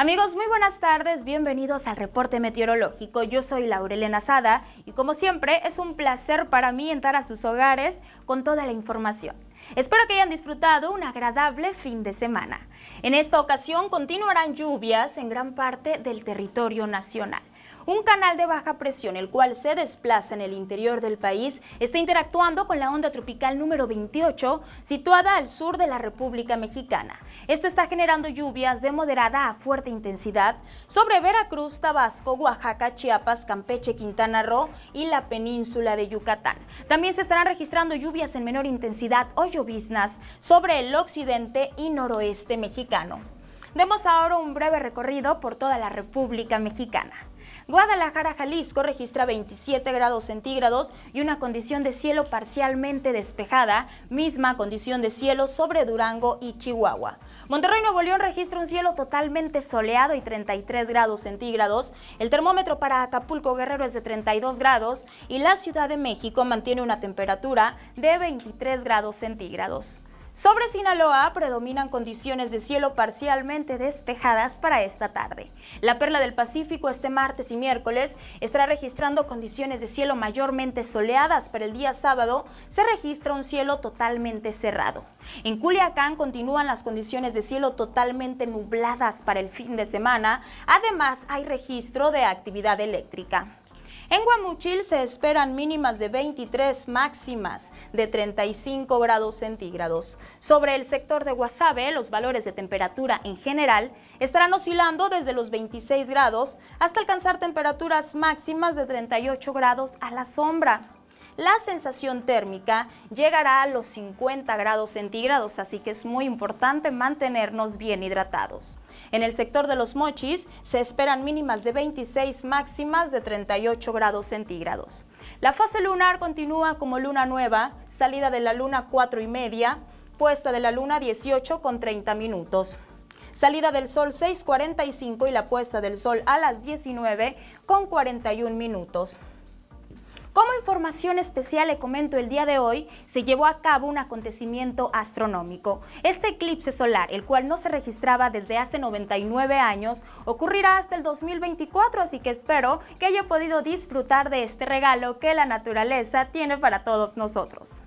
Amigos, muy buenas tardes, bienvenidos al reporte meteorológico. Yo soy Laurelena Sada y como siempre es un placer para mí entrar a sus hogares con toda la información. Espero que hayan disfrutado un agradable fin de semana. En esta ocasión continuarán lluvias en gran parte del territorio nacional. Un canal de baja presión, el cual se desplaza en el interior del país, está interactuando con la onda tropical número 28, situada al sur de la República Mexicana. Esto está generando lluvias de moderada a fuerte intensidad sobre Veracruz, Tabasco, Oaxaca, Chiapas, Campeche, Quintana Roo y la península de Yucatán. También se estarán registrando lluvias en menor intensidad o lloviznas sobre el occidente y noroeste mexicano. Demos ahora un breve recorrido por toda la República Mexicana. Guadalajara, Jalisco registra 27 grados centígrados y una condición de cielo parcialmente despejada, misma condición de cielo sobre Durango y Chihuahua. Monterrey, Nuevo León registra un cielo totalmente soleado y 33 grados centígrados. El termómetro para Acapulco Guerrero es de 32 grados y la Ciudad de México mantiene una temperatura de 23 grados centígrados. Sobre Sinaloa predominan condiciones de cielo parcialmente despejadas para esta tarde. La perla del Pacífico este martes y miércoles estará registrando condiciones de cielo mayormente soleadas, pero el día sábado se registra un cielo totalmente cerrado. En Culiacán continúan las condiciones de cielo totalmente nubladas para el fin de semana, además hay registro de actividad eléctrica. En Guamuchil se esperan mínimas de 23, máximas de 35 grados centígrados. Sobre el sector de Guasave, los valores de temperatura en general estarán oscilando desde los 26 grados hasta alcanzar temperaturas máximas de 38 grados a la sombra la sensación térmica llegará a los 50 grados centígrados, así que es muy importante mantenernos bien hidratados. En el sector de los mochis se esperan mínimas de 26, máximas de 38 grados centígrados. La fase lunar continúa como luna nueva, salida de la luna 4 y media, puesta de la luna 18 con 30 minutos. Salida del sol 6.45 y la puesta del sol a las 19 con 41 minutos. Como información especial le comento el día de hoy se llevó a cabo un acontecimiento astronómico. Este eclipse solar, el cual no se registraba desde hace 99 años, ocurrirá hasta el 2024, así que espero que haya podido disfrutar de este regalo que la naturaleza tiene para todos nosotros.